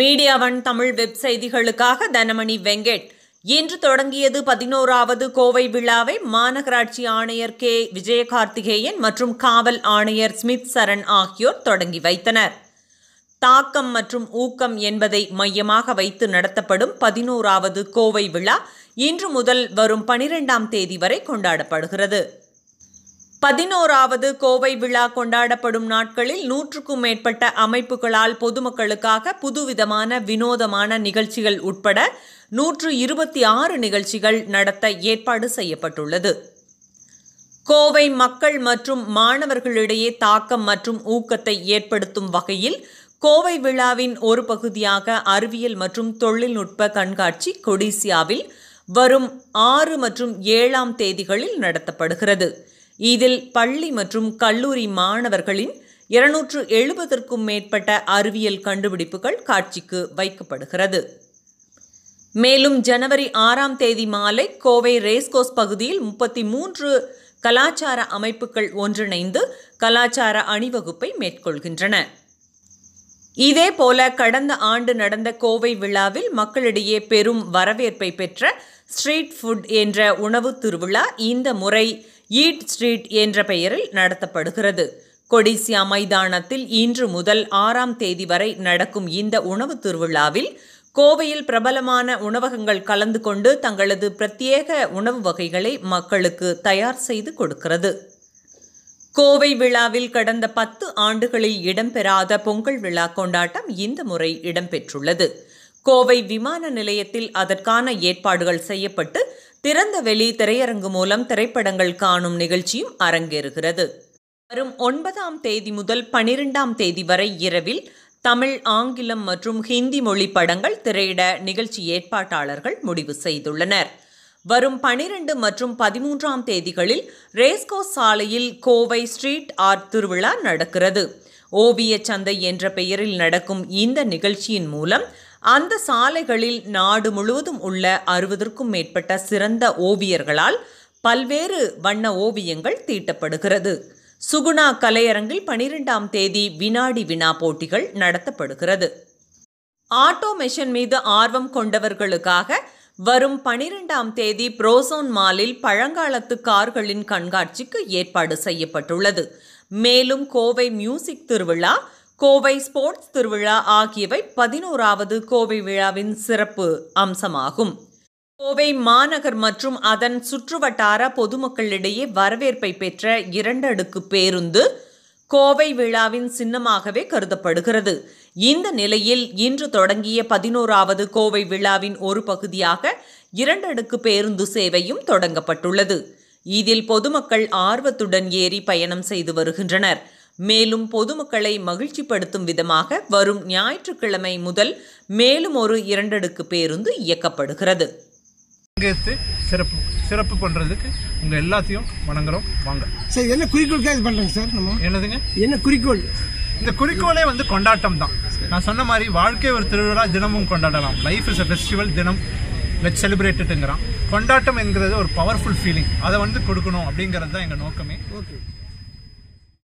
மீடியாவன் Tamil web செய்திகளுக்காக தனமணி வெங்கட் இன்று தொடங்கியது பதினோராவது கோவை விழாவை மாநகராட்சி ஆணையர் கே விஜயகார்த்திகேயன் மற்றும் காவல் ஆணையர் ஸ்மித் சரண் ஆகியோர் தொடங்கி வைத்தனர் தாக்கம் மற்றும் ஊக்கம் என்பதை மையமாக வைத்து நடத்தப்படும் பதினோராவது கோவை விழா இன்று முதல் வரும் பனிரெண்டாம் தேதி வரை கொண்டாடப்படுகிறது பதினோராவது கோவை விழா கொண்டாடப்படும் நாட்களில் நூற்றுக்கும் மேற்பட்ட அமைப்புகளால் பொதுமக்களுக்காக புதுவிதமான வினோதமான நிகழ்ச்சிகள் உட்பட நூற்று இருபத்தி ஆறு நிகழ்ச்சிகள் நடத்த ஏற்பாடு செய்யப்பட்டுள்ளது கோவை மக்கள் மற்றும் மாணவர்களிடையே தாக்கம் மற்றும் ஊக்கத்தை ஏற்படுத்தும் வகையில் கோவை விழாவின் ஒரு பகுதியாக அறிவியல் மற்றும் தொழில்நுட்ப கண்காட்சி கொடிசியாவில் வரும் ஆறு மற்றும் ஏழாம் தேதிகளில் நடத்தப்படுகிறது இதில் பள்ளி மற்றும் கல்லூரி மாணவர்களின் இருநூற்று எழுபதற்கும் மேற்பட்ட அறிவியல் கண்டுபிடிப்புகள் காட்சிக்கு வைக்கப்படுகிறது மேலும் ஜனவரி ஆறாம் தேதி மாலை கோவை ரேஸ்கோஸ் பகுதியில் முப்பத்தி மூன்று கலாச்சார அமைப்புகள் ஒன்றிணைந்து கலாச்சார அணிவகுப்பை மேற்கொள்கின்றன இதேபோல கடந்த ஆண்டு நடந்த கோவை விழாவில் மக்களிடையே பெரும் வரவேற்பை பெற்ற ஸ்ட்ரீட் ஃபுட் என்ற உணவு திருவிழா இந்த முறை ஈட் ஸ்ட்ரீட் என்ற பெயரில் நடத்தப்படுகிறது கொடிசியா மைதானத்தில் இன்று முதல் ஆறாம் தேதி வரை நடக்கும் இந்த உணவு திருவிழாவில் கோவையில் பிரபலமான உணவகங்கள் கலந்து கொண்டு தங்களது பிரத்யேக உணவு வகைகளை மக்களுக்கு தயார் செய்து கொடுக்கிறது கோவை விழாவில் கடந்த பத்து ஆண்டுகளில் இடம்பெறாத பொங்கல் விழா கொண்டாட்டம் இந்த முறை இடம்பெற்றுள்ளது கோவை விமான நிலையத்தில் அதற்கான ஏற்பாடுகள் செய்யப்பட்டு திறந்த வெளி திரையரங்கு மூலம் திரைப்படங்கள் காணும் நிகழ்ச்சியும் அரங்கேறுகிறது வரும் ஒன்பதாம் தேதி முதல் பனிரெண்டாம் தேதி வரை இரவில் தமிழ் ஆங்கிலம் மற்றும் ஹிந்தி மொழி படங்கள் திரையிட நிகழ்ச்சி ஏற்பாட்டாளர்கள் முடிவு செய்துள்ளனர் வரும் பனிரெண்டு மற்றும் பதிமூன்றாம் தேதிகளில் ரேஸ்கோ சாலையில் கோவை ஸ்ட்ரீட் ஆர்ட் திருவிழா நடக்கிறது ஓவிய சந்தை என்ற பெயரில் நடக்கும் இந்த நிகழ்ச்சியின் மூலம் அந்த சாலைகளில் நாடு முழுவதும் உள்ள அறுபதற்கும் மேற்பட்ட சிறந்த ஓவியர்களால் பல்வேறு வண்ண ஓவியங்கள் தீட்டப்படுகிறது சுகுணா கலையரங்கில் பனிரெண்டாம் தேதி வினாடி வினா போட்டிகள் நடத்தப்படுகிறது ஆட்டோ மெஷின் மீது ஆர்வம் கொண்டவர்களுக்காக வரும் பனிரெண்டாம் தேதி புரோசோன் மாலில் பழங்காலத்து கார்களின் கண்காட்சிக்கு ஏற்பாடு செய்யப்பட்டுள்ளது மேலும் கோவை மியூசிக் திருவிழா கோவை ஸ்போர்ட்ஸ் திருவிழா ஆகியவை பதினோராவது கோவை விழாவின் சிறப்பு அம்சமாகும் கோவை மாநகர் மற்றும் அதன் சுற்றுவட்டார பொதுமக்களிடையே வரவேற்பை பெற்ற இரண்டு அடுக்கு பேருந்து கோவை விழாவின் சின்னமாகவே கருதப்படுகிறது இந்த நிலையில் இன்று தொடங்கிய பதினோராவது கோவை விழாவின் ஒரு பகுதியாக இரண்டு அடுக்கு பேருந்து சேவையும் தொடங்கப்பட்டுள்ளது இதில் பொதுமக்கள் ஆர்வத்துடன் ஏறி பயணம் செய்து வருகின்றனர் மேலும் பொதுமக்களை மகிழ்ச்சிப்படுத்தும் விதமாக வரும் ஞாயிற்றுக்கிழமை முதல் மேலும் ஒரு இரண்டடுக்கு பேருந்து இயக்கப்படுகிறது சிறப்பு சிறப்பு பண்ணுறதுக்கு உங்கள் எல்லாத்தையும் வணங்குறோம் வாங்க சார் என்ன குறிக்கோள் இது பண்ணுறோங்க சார் நம்ம என்னதுங்க என்ன குறிக்கோள் இந்த குறிக்கோளே வந்து கொண்டாட்டம் தான் நான் சொன்ன மாதிரி வாழ்க்கை ஒரு திருவிழா தினமும் கொண்டாடலாம் லைஃப் இஸ் அ ஃபெஸ்டிவல் தினம் லெட் செலிப்ரேட்டுங்கிறான் கொண்டாட்டம் என்கிறது ஒரு பவர்ஃபுல் ஃபீலிங் அதை வந்து கொடுக்கணும் அப்படிங்கிறது தான் எங்கள் நோக்கமே ஓகே